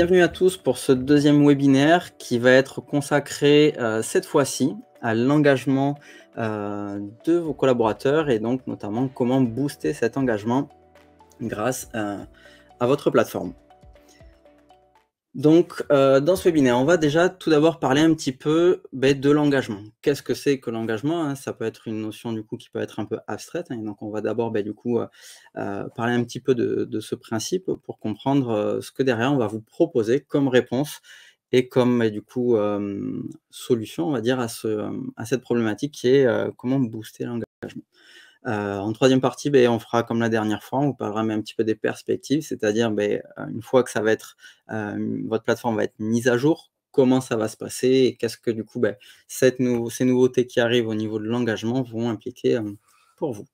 bienvenue à tous pour ce deuxième webinaire qui va être consacré euh, cette fois-ci à l'engagement euh, de vos collaborateurs et donc notamment comment booster cet engagement grâce euh, à votre plateforme. Donc, euh, dans ce webinaire, on va déjà tout d'abord parler un petit peu ben, de l'engagement. Qu'est-ce que c'est que l'engagement hein Ça peut être une notion du coup qui peut être un peu abstraite. Hein. donc, on va d'abord ben, du coup euh, euh, parler un petit peu de, ce principe pour comprendre ce que derrière on va vous proposer comme réponse et comme ben, du coup solution, on va dire, à, ce, à cette problématique qui est comment booster l'engagement. Euh, en troisième partie, ben, on fera comme la dernière fois, on parlera un petit peu des perspectives, c'est-à-dire ben, euh, une fois que ça va être, euh, votre plateforme va être mise à jour, comment ça va se passer et qu'est-ce que du coup ben, ces nouveautés qui arrivent au niveau de l'engagement vont impliquer pour vous.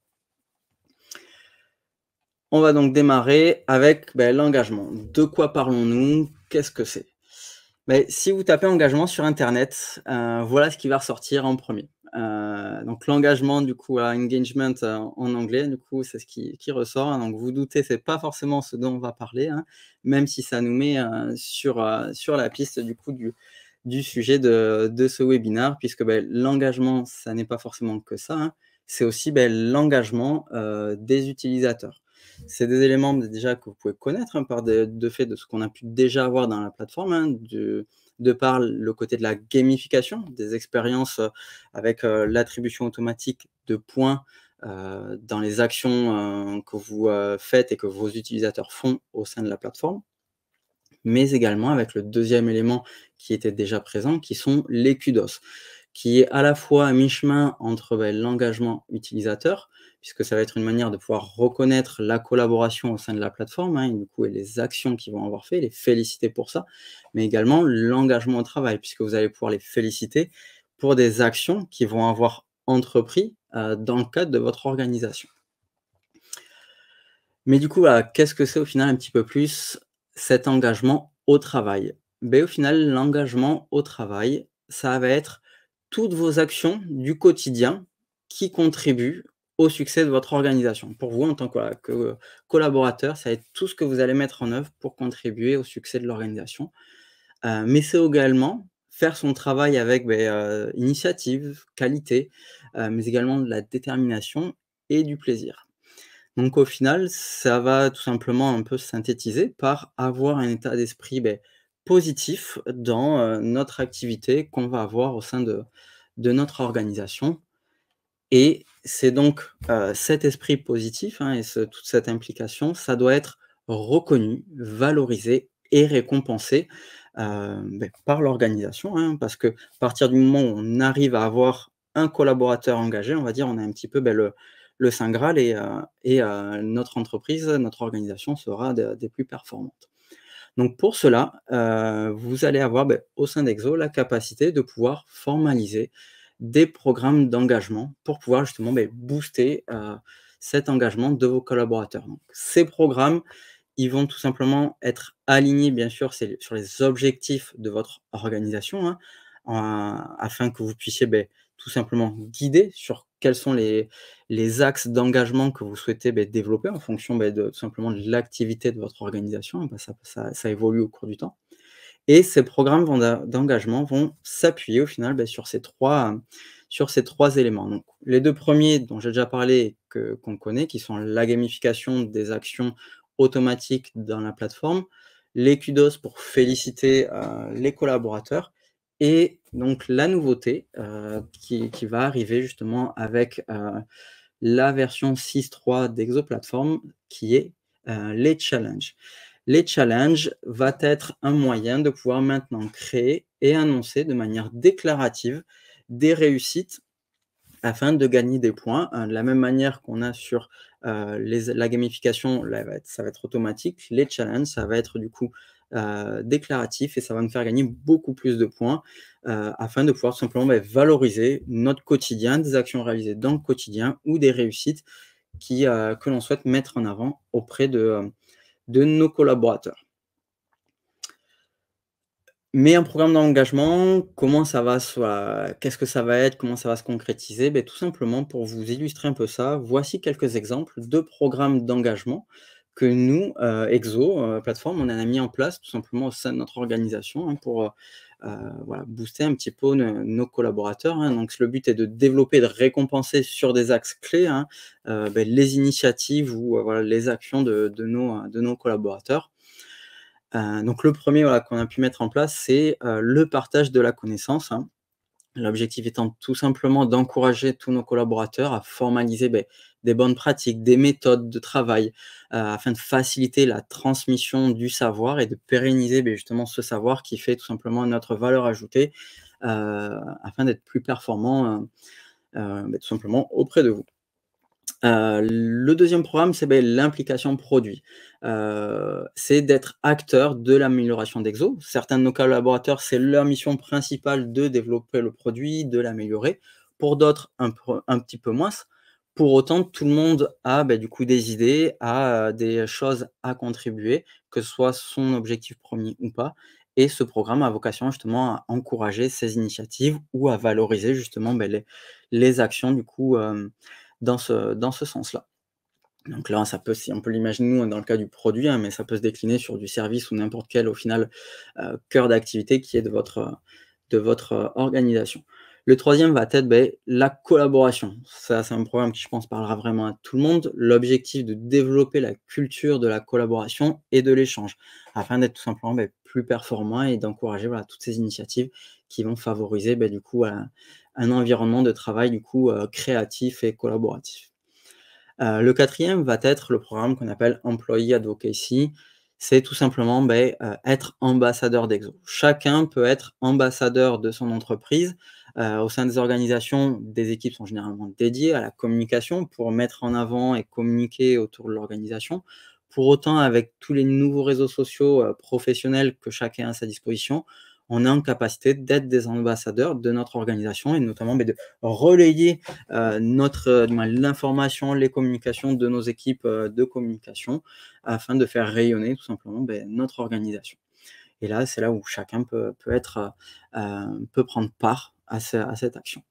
On va donc démarrer avec l'engagement. De quoi parlons-nous Qu'est-ce que c'est si vous tapez engagement sur Internet, euh, voilà ce qui va ressortir en premier. Euh, donc l'engagement, du coup, à engagement euh, en anglais, du coup, c'est ce qui, ressort. donc vous doutez, c'est pas forcément ce dont on va parler, hein, même si ça nous met sur, sur la piste du coup du, du sujet de, ce webinaire, puisque ben, l'engagement, ça n'est pas forcément que ça. Hein. c'est aussi ben, l'engagement des utilisateurs c'est des éléments déjà que vous pouvez connaître hein, par des, faits fait de ce qu'on a pu déjà avoir dans la plateforme, hein, de, par le côté de la gamification, des expériences euh, avec euh, l'attribution automatique de points euh, dans les actions que vous faites et que vos utilisateurs font au sein de la plateforme mais également avec le deuxième élément qui était déjà présent, qui sont les QDOS, qui est à la fois à mi-chemin entre ben, l'engagement utilisateur, puisque ça va être une manière de pouvoir reconnaître la collaboration au sein de la plateforme, hein, et coup, les actions qu'ils vont avoir fait, les féliciter pour ça, mais également l'engagement au travail, puisque vous allez pouvoir les féliciter pour des actions qu'ils vont avoir entrepris euh, dans le cadre de votre organisation. Mais du coup, qu'est-ce que c'est au final un petit peu plus cet engagement au travail ben, Au final, l'engagement au travail, ça va être toutes vos actions du quotidien qui contribuent au succès de votre organisation. Pour vous, en tant que collaborateur, ça va être tout ce que vous allez mettre en œuvre pour contribuer au succès de l'organisation. Euh, mais c'est également faire son travail avec ben, euh, initiative, qualité, euh, mais également de la détermination et du plaisir. Donc au final, ça va tout simplement un peu synthétiser par avoir un état d'esprit ben, positif dans notre activité qu'on va avoir au sein de notre organisation et c'est donc euh, cet esprit positif hein, et toute cette implication, ça doit être reconnu, valorisé et récompensé euh, ben, par l'organisation, hein, parce que à partir du moment où on arrive à avoir un collaborateur engagé, on va dire, on a un petit peu ben, le, Saint Graal et, euh, et notre entreprise, notre organisation sera des plus performantes. Donc pour cela, vous allez avoir ben, au sein d'Exo la capacité de pouvoir formaliser des programmes d'engagement pour pouvoir justement ben, booster euh, cet engagement de vos collaborateurs. ces programmes, ils vont tout simplement être alignés, bien sûr, sur les objectifs de votre organisation, hein, afin que vous puissiez ben, tout simplement guider sur quels sont les, axes d'engagement que vous souhaitez ben, développer en fonction de tout simplement de l'activité de votre organisation. ça évolue au cours du temps. Et ces programmes d'engagement vont s'appuyer au final ben, sur, ces trois, sur ces trois éléments. Donc, les deux premiers dont j'ai déjà parlé, qu'on connaît, qui sont la gamification des actions automatiques dans la plateforme, les kudos pour féliciter euh, les collaborateurs, et donc la nouveauté euh, qui, va arriver justement avec euh, la version 6.3 d'Exoplatform, qui est les challenges les challenges va être un moyen de pouvoir maintenant créer et annoncer de manière déclarative des réussites afin de gagner des points. de euh, la même manière qu'on a sur euh, la gamification, ça va être automatique. Les challenges, ça va être du coup euh, déclaratif et ça va nous faire gagner beaucoup plus de points afin de pouvoir simplement bah, valoriser notre quotidien, des actions réalisées dans le quotidien ou des réussites qui, que l'on souhaite mettre en avant auprès de, de nos collaborateurs. Mais un programme d'engagement, comment ça va, qu'est-ce que ça va être, comment ça va se concrétiser ben, Tout simplement, pour vous illustrer un peu ça, voici quelques exemples de programmes d'engagement que nous, euh, EXO, euh, plateforme, on en a mis en place tout simplement au sein de notre organisation hein, pour euh, euh, voilà, booster un petit peu nos, collaborateurs. Hein. Donc le but est de développer, de récompenser sur des axes clés hein, euh, ben, les initiatives ou euh, voilà, les actions de, de, nos, de nos collaborateurs. donc le premier voilà, qu'on a pu mettre en place, c'est le partage de la connaissance. Hein. L'objectif étant tout simplement d'encourager tous nos collaborateurs à formaliser ben, des bonnes pratiques, des méthodes de travail, euh, afin de faciliter la transmission du savoir et de pérenniser ben, justement ce savoir qui fait tout simplement notre valeur ajoutée, euh, afin d'être plus performant euh, ben, tout simplement auprès de vous. le deuxième programme, c'est ben, l'implication produit. c'est d'être acteur de l'amélioration d'Exo. Certains de nos collaborateurs, c'est leur mission principale de développer le produit, de l'améliorer. Pour d'autres, un, petit peu moins. Pour autant, tout le monde a bah, du coup des idées, a des choses à contribuer, que ce soit son objectif premier ou pas. Et ce programme a vocation justement à encourager ces initiatives ou à valoriser justement bah, les, actions du coup dans ce, dans ce sens-là. Donc là, ça peut, si on peut l'imaginer nous dans le cas du produit, hein, mais ça peut se décliner sur du service ou n'importe quel au final cœur d'activité qui est de votre, de votre organisation. Le troisième va être ben, la collaboration. Ça, c'est un programme qui, je pense, parlera vraiment à tout le monde. L'objectif de développer la culture de la collaboration et de l'échange, afin d'être tout simplement ben, plus performant et d'encourager toutes ces initiatives qui vont favoriser ben, du coup un, environnement de travail du coup euh, créatif et collaboratif. Euh, le quatrième va être le programme qu'on appelle Employee Advocacy c'est tout simplement euh, être ambassadeur d'Exo. Chacun peut être ambassadeur de son entreprise euh, au sein des organisations, des équipes sont généralement dédiées à la communication pour mettre en avant et communiquer autour de l'organisation. Pour autant, avec tous les nouveaux réseaux sociaux euh, professionnels que chacun a à sa disposition, on a en capacité d'être des ambassadeurs de notre organisation et notamment ben, de relayer euh, notre ben, l'information, les communications de nos équipes de communication afin de faire rayonner tout simplement ben, notre organisation. Et là, c'est là où chacun peut, être, peut prendre part à, cette action.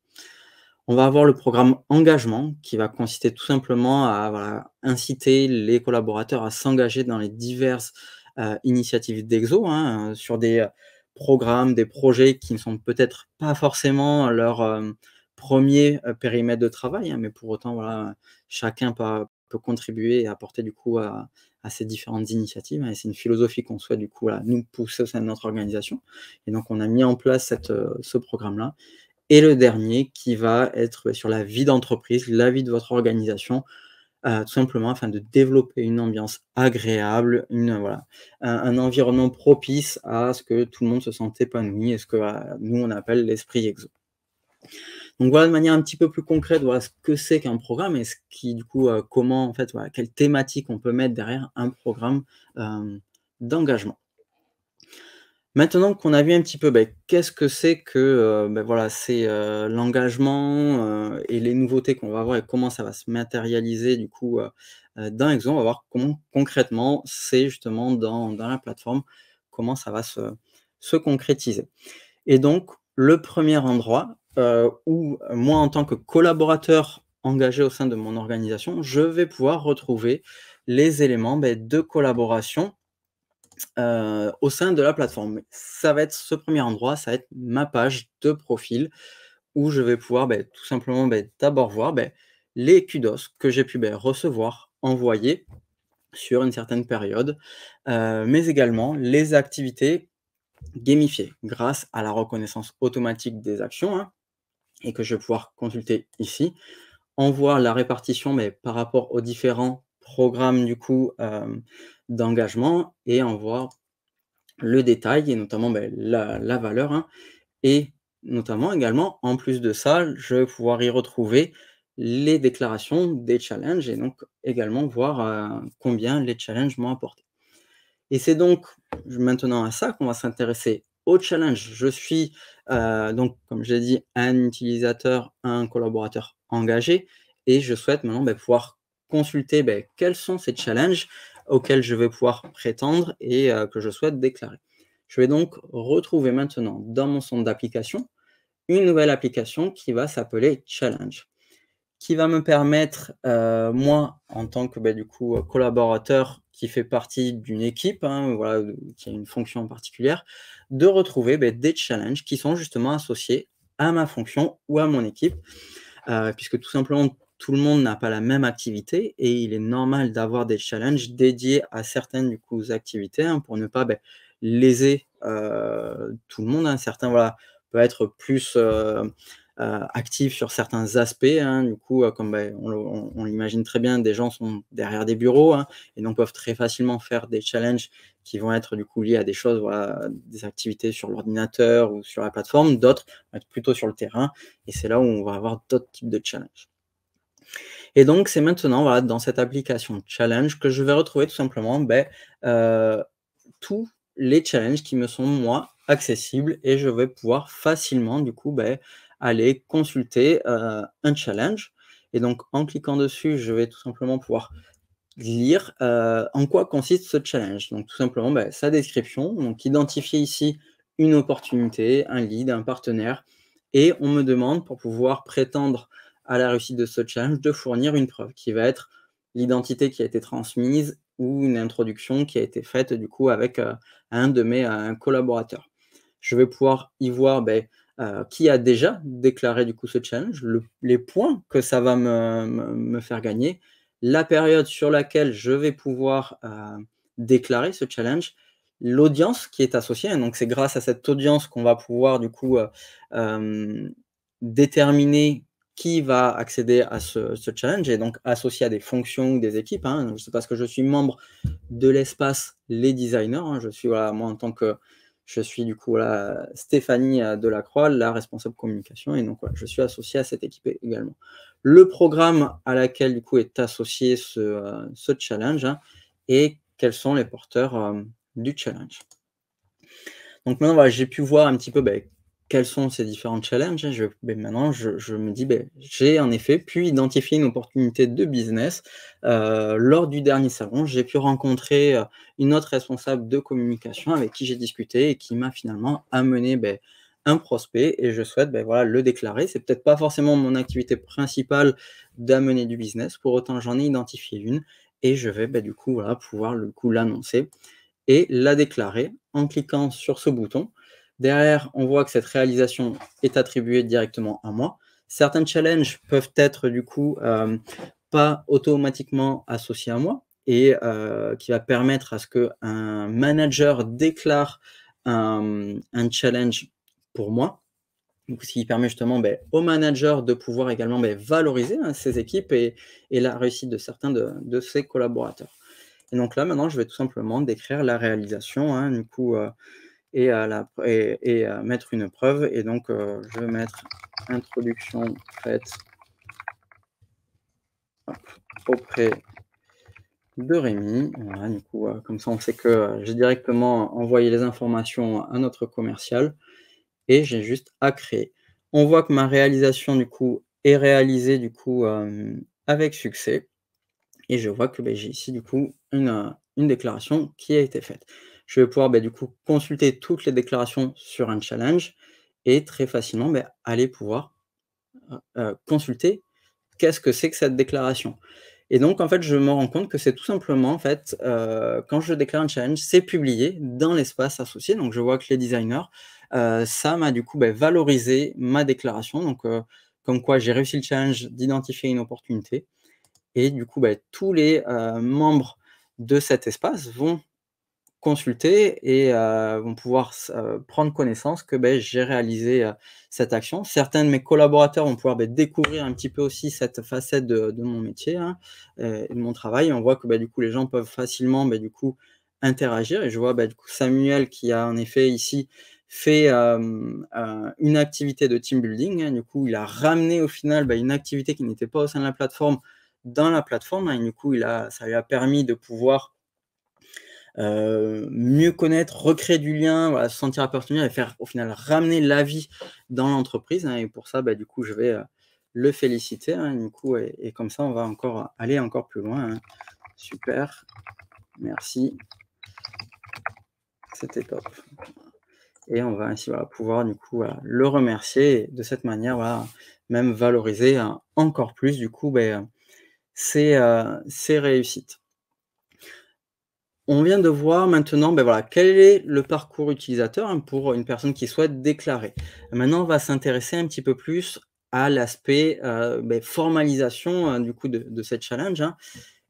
On va avoir le programme engagement qui va consister tout simplement à inciter les collaborateurs à s'engager dans les diverses euh, initiatives d'EXO hein, euh, sur des euh, programmes, des projets qui ne sont peut-être pas forcément leur premier périmètre de travail, hein, mais pour autant, chacun peut, peut contribuer et apporter du coup à, ces différentes initiatives. Hein, et c'est une philosophie qu'on souhaite du coup nous pousser au sein de notre organisation. Et donc on a mis en place euh, ce programme-là. Et le dernier qui va être sur la vie d'entreprise, la vie de votre organisation, euh, tout simplement afin de développer une ambiance agréable, une, voilà, un, environnement propice à ce que tout le monde se sente épanoui et ce que nous on appelle l'esprit exo. Donc voilà de manière un petit peu plus concrète voilà ce que c'est qu'un programme et ce qui du coup euh, comment en fait quelle thématique on peut mettre derrière un programme euh, d'engagement. Maintenant qu'on a vu un petit peu ben, qu'est-ce que c'est que euh, ben, voilà, c'est l'engagement et les nouveautés qu'on va avoir et comment ça va se matérialiser du coup D'un Exo, on va voir comment concrètement c'est justement dans, la plateforme, comment ça va se, se concrétiser. Et donc le premier endroit, euh, où euh, moi, en tant que collaborateur engagé au sein de mon organisation, je vais pouvoir retrouver les éléments ben, de collaboration euh, au sein de la plateforme. Ça va être ce premier endroit, ça va être ma page de profil où je vais pouvoir ben, tout simplement ben, d'abord voir les kudos que j'ai pu recevoir, envoyer sur une certaine période, mais également les activités gamifiées grâce à la reconnaissance automatique des actions. Hein, et que je vais pouvoir consulter ici. en voir la répartition mais par rapport aux différents programmes du coup euh, d'engagement et en voir le détail et notamment ben, la, valeur. Hein. Et notamment également, en plus de ça, je vais pouvoir y retrouver les déclarations des challenges et donc également voir euh, combien les challenges m'ont apporté. Et c'est donc maintenant à ça qu'on va s'intéresser au challenge. Je suis, euh, donc, comme j'ai dit, un utilisateur, un collaborateur engagé, et je souhaite maintenant ben, pouvoir consulter ben, quels sont ces challenges auxquels je vais pouvoir prétendre et euh, que je souhaite déclarer. Je vais donc retrouver maintenant dans mon centre d'application une nouvelle application qui va s'appeler Challenge, qui va me permettre, euh, moi, en tant que ben, du coup, collaborateur qui fait partie d'une équipe, hein, voilà, qui a une fonction particulière, de retrouver ben, des challenges qui sont justement associés à ma fonction ou à mon équipe, euh, puisque tout simplement tout le monde n'a pas la même activité et il est normal d'avoir des challenges dédiés à certaines du coup, activités hein, pour ne pas ben, léser euh, tout le monde. Hein. Certains voilà, peuvent être plus... Euh, euh, actifs sur certains aspects. Hein. du coup, euh, comme ben, on, l'imagine très bien, des gens sont derrière des bureaux hein, et donc peuvent très facilement faire des challenges qui vont être du coup liés à des choses, des activités sur l'ordinateur ou sur la plateforme. D'autres vont être plutôt sur le terrain et c'est là où on va avoir d'autres types de challenges. Et donc, c'est maintenant dans cette application challenge que je vais retrouver tout simplement ben, euh, tous les challenges qui me sont moi accessibles et je vais pouvoir facilement du coup ben, aller consulter euh, un challenge. Et donc, en cliquant dessus, je vais tout simplement pouvoir lire euh, en quoi consiste ce challenge. Donc, tout simplement, bah, sa description. Donc, identifier ici une opportunité, un lead, un partenaire. Et on me demande, pour pouvoir prétendre à la réussite de ce challenge, de fournir une preuve qui va être l'identité qui a été transmise ou une introduction qui a été faite du coup avec euh, un de mes collaborateurs. Je vais pouvoir y voir ben, euh, qui a déjà déclaré du coup ce challenge, les points que ça va me, faire gagner, la période sur laquelle je vais pouvoir euh, déclarer ce challenge, l'audience qui est associée. donc c'est grâce à cette audience qu'on va pouvoir du coup euh, déterminer qui va accéder à ce, challenge et donc associé à des fonctions ou des équipes. Hein. C'est parce que je suis membre de l'espace les designers. Hein. Je suis moi en tant que je suis du coup Stéphanie euh, Delacroix, la responsable communication, et donc je suis associé à cette équipe également. Le programme à laquelle du coup est associé ce, euh, challenge et hein, quels sont les porteurs euh, du challenge. Donc maintenant, j'ai pu voir un petit peu ben, quels sont ces différents challenges, hein, ben, maintenant je, me dis, ben, j'ai en effet pu identifier une opportunité de business. Euh, lors du dernier salon, j'ai pu rencontrer euh, une autre responsable de communication avec qui j'ai discuté et qui m'a finalement amené ben, un prospect et je souhaite voilà, le déclarer. C'est peut-être pas forcément mon activité principale d'amener du business, pour autant j'en ai identifié une et je vais du coup pouvoir l'annoncer et la déclarer en cliquant sur ce bouton. Derrière, on voit que cette réalisation est attribuée directement à moi. Certains challenges peuvent être du coup euh, pas automatiquement associés à moi et euh, qui va permettre à ce qu'un manager déclare un, challenge pour moi. Donc, ce qui permet justement ben, au manager de pouvoir également ben, valoriser hein, ses équipes et, la réussite de certains de, ses collaborateurs. Et donc là, maintenant, je vais tout simplement décrire la réalisation. Hein, du coup, euh, et, à la, et, à mettre une preuve. Et donc, euh, je vais mettre introduction faite auprès de Rémi. Voilà, du coup, euh, comme ça, on sait que euh, j'ai directement envoyé les informations à notre commercial et j'ai juste à créer. On voit que ma réalisation, du coup, est réalisée, du coup, avec succès. Et je vois que ben, j'ai ici, du coup, une déclaration qui a été faite je vais pouvoir bah, du coup consulter toutes les déclarations sur un challenge et très facilement bah, aller pouvoir consulter qu'est-ce que c'est que cette déclaration. Et donc, en fait, je me rends compte que c'est tout simplement, en fait, quand je déclare un challenge, c'est publié dans l'espace associé. Donc, je vois que les designers, ça m'a du coup bah, valorisé ma déclaration. Donc, comme quoi j'ai réussi le challenge d'identifier une opportunité. Et du coup, tous les membres de cet espace vont consulter et euh, vont pouvoir euh, prendre connaissance que ben, j'ai réalisé euh, cette action. Certains de mes collaborateurs vont pouvoir ben, découvrir un petit peu aussi cette facette de, mon métier et hein, de mon travail. on voit que ben, du coup les gens peuvent facilement interagir. Et je vois Samuel qui a en effet ici fait une activité de team building. Hein. Du coup, il a ramené au final une activité qui n'était pas au sein de la plateforme dans la plateforme. Hein, et du coup, ça lui a permis de pouvoir mieux connaître, recréer du lien, se sentir appartenir et faire au final ramener la vie dans l'entreprise. Hein. et pour ça, bah, du coup, je vais euh, le féliciter. Hein. du coup, et, comme ça, on va encore aller encore plus loin. Hein. Super, merci. C'était top. Et on va ainsi pouvoir du coup le remercier de cette manière, voilà, même valoriser encore plus du coup ses ben, euh, euh, réussites on vient de voir maintenant ben voilà, quel est le parcours utilisateur hein, pour une personne qui souhaite déclarer. Maintenant, on va s'intéresser un petit peu plus à l'aspect euh, ben, formalisation hein, du coup de, cette challenge. Hein.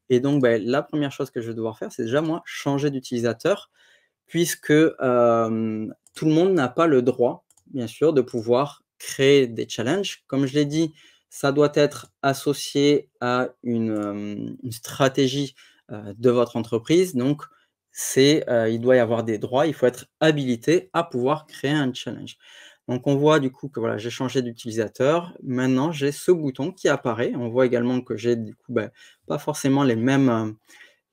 Et donc, ben, la première chose que je vais devoir faire, c'est déjà moi changer d'utilisateur, puisque tout le monde n'a pas le droit, bien sûr, de pouvoir créer des challenges. Comme je l'ai dit, ça doit être associé à une stratégie euh, de votre entreprise. Donc, c'est, euh, il doit y avoir des droits, il faut être habilité à pouvoir créer un challenge. Donc on voit du coup que voilà, j'ai changé d'utilisateur. Maintenant, j'ai ce bouton qui apparaît. On voit également que j'ai du coup ben, pas forcément les mêmes, euh,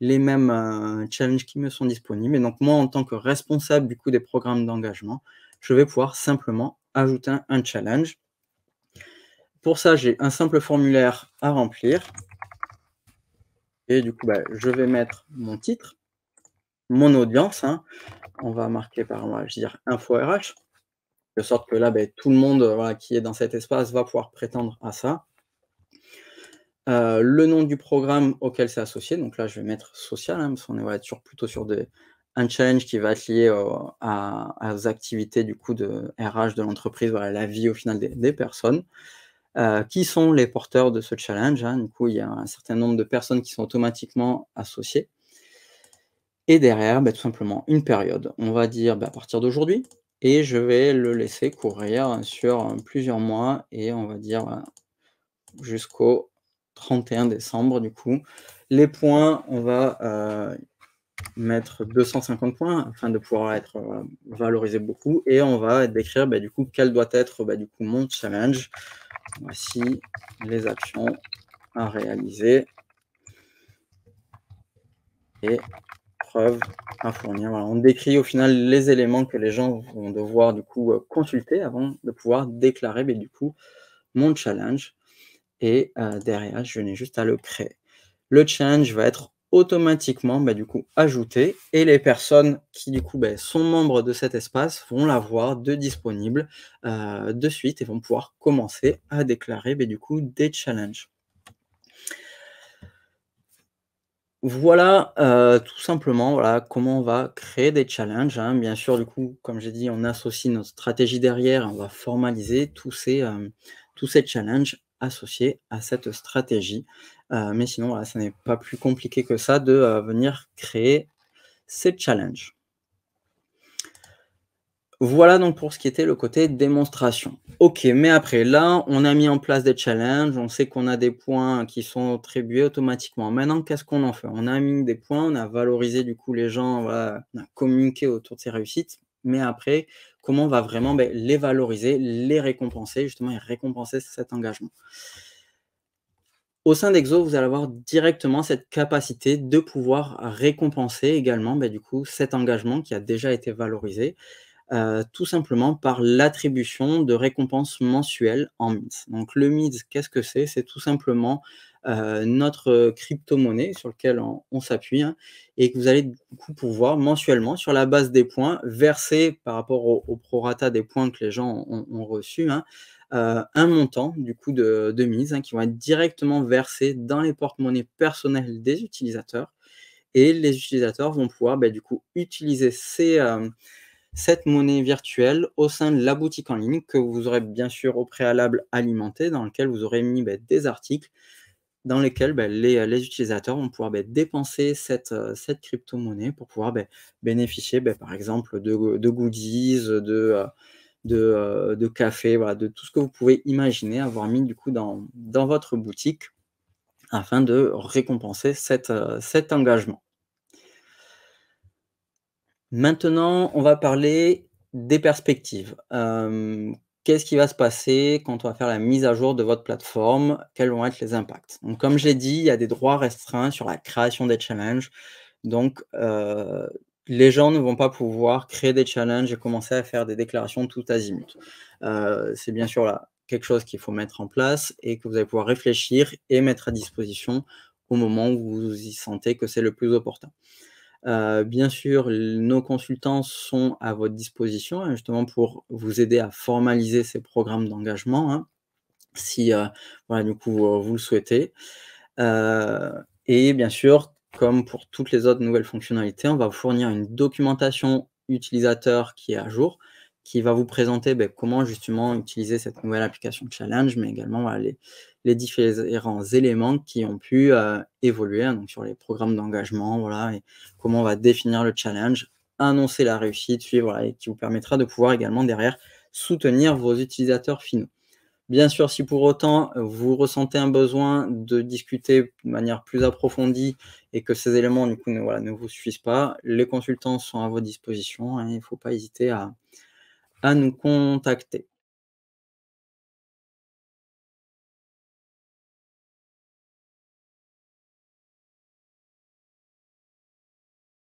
les mêmes challenges qui me sont disponibles. Et donc moi, en tant que responsable du coup des programmes d'engagement, je vais pouvoir simplement ajouter un challenge. Pour ça, j'ai un simple formulaire à remplir du coup, bah, je vais mettre mon titre, mon audience. Hein. On va marquer par, moi, je dire, info RH, de sorte que là, bah, tout le monde euh, qui est dans cet espace va pouvoir prétendre à ça. Euh, le nom du programme auquel c'est associé, donc là, je vais mettre social, hein, parce qu'on est être plutôt sur un challenge qui va être lié euh, à, aux activités du coup de RH de l'entreprise, la vie au final des personnes. Euh, qui sont les porteurs de ce challenge hein. Du coup, il y a un certain nombre de personnes qui sont automatiquement associées. Et derrière, bah, tout simplement, une période. On va dire bah, à partir d'aujourd'hui, et je vais le laisser courir sur euh, plusieurs mois, et on va dire euh, jusqu'au 31 décembre, du coup. Les points, on va mettre 250 points afin de pouvoir être valorisé beaucoup, et on va décrire bah, du coup quel doit être du coup mon challenge Voici les actions à réaliser et preuves à fournir. on décrit au final les éléments que les gens vont devoir du coup euh, consulter avant de pouvoir déclarer mais, du coup mon challenge. Et euh, derrière, je n'ai juste à le créer. Le challenge va être automatiquement bah, du coup ajoutée et les personnes qui du coup bah, sont membres de cet espace vont l'avoir de disponible euh, de suite et vont pouvoir commencer à déclarer bah, du coup des challenges. Voilà euh, tout simplement voilà comment on va créer des challenges. Hein. Bien sûr, du coup, comme j'ai dit, on associe notre stratégie derrière, on va formaliser tous ces, euh, tous ces challenges associé à cette stratégie. Euh, mais sinon, ce ça n'est pas plus compliqué que ça de euh, venir créer ces challenges. Voilà donc pour ce qui était le côté démonstration. Ok, mais après là, on a mis en place des challenges, on sait qu'on a des points qui sont attribués automatiquement. Maintenant, qu'est-ce qu'on en fait On a mis des points, on a valorisé du coup les gens, on a communiqué autour de ces réussites mais après, comment on va vraiment ben, les valoriser, les récompenser, justement, et récompenser cet engagement. Au sein d'Exo, vous allez avoir directement cette capacité de pouvoir récompenser également, ben, du coup, cet engagement qui a déjà été valorisé, euh, tout simplement par l'attribution de récompenses mensuelles en MIDS. Donc, le MIDS, qu'est-ce que c'est C'est tout simplement euh, notre euh, crypto-monnaie sur laquelle on, s'appuie, hein, et que vous allez pouvoir mensuellement, sur la base des points, verser par rapport au, prorata des points que les gens ont, ont reçus, hein, euh, un montant du coup de, mise hein, qui vont être directement versés dans les porte-monnaies personnelles des utilisateurs. Et les utilisateurs vont pouvoir bah, du coup utiliser cette monnaie virtuelle au sein de la boutique en ligne que vous aurez bien sûr au préalable alimentée dans lequel vous aurez mis bah, des articles, dans lesquels ben, euh, les, utilisateurs vont pouvoir ben, dépenser euh, cette, crypto-monnaie pour pouvoir ben, bénéficier, par exemple, de, goodies, de, euh, café, de tout ce que vous pouvez imaginer avoir mis du coup dans, votre boutique afin de récompenser cet engagement. Maintenant, on va parler des perspectives qu'est-ce qui va se passer quand on va faire la mise à jour de votre plateforme, quels vont être les impacts. Donc, comme je l'ai dit, il y a des droits restreints sur la création des challenges. Donc, euh, les gens ne vont pas pouvoir créer des challenges et commencer à faire des déclarations tout azimut. Euh, c'est bien sûr là quelque chose qu'il faut mettre en place et que vous allez pouvoir réfléchir et mettre à disposition au moment où vous y sentez que c'est le plus opportun bien sûr, nos consultants sont à votre disposition hein, justement pour vous aider à formaliser ces programmes d'engagement, hein, si voilà, du coup, vous, le souhaitez. et bien sûr, comme pour toutes les autres nouvelles fonctionnalités, on va vous fournir une documentation utilisateur qui est à jour, qui va vous présenter ben, comment justement utiliser cette nouvelle application Challenge, mais également voilà, les, les différents éléments qui ont pu euh, évoluer, hein, sur les programmes d'engagement, voilà, et comment on va définir le challenge, annoncer la réussite, suivre, et qui vous permettra de pouvoir également derrière soutenir vos utilisateurs finaux. Bien sûr, si pour autant euh, vous ressentez un besoin de discuter de manière plus approfondie et que ces éléments du coup, ne, voilà, ne vous suffisent pas, les consultants sont à vos dispositions hein, et il ne faut pas hésiter à, à nous contacter.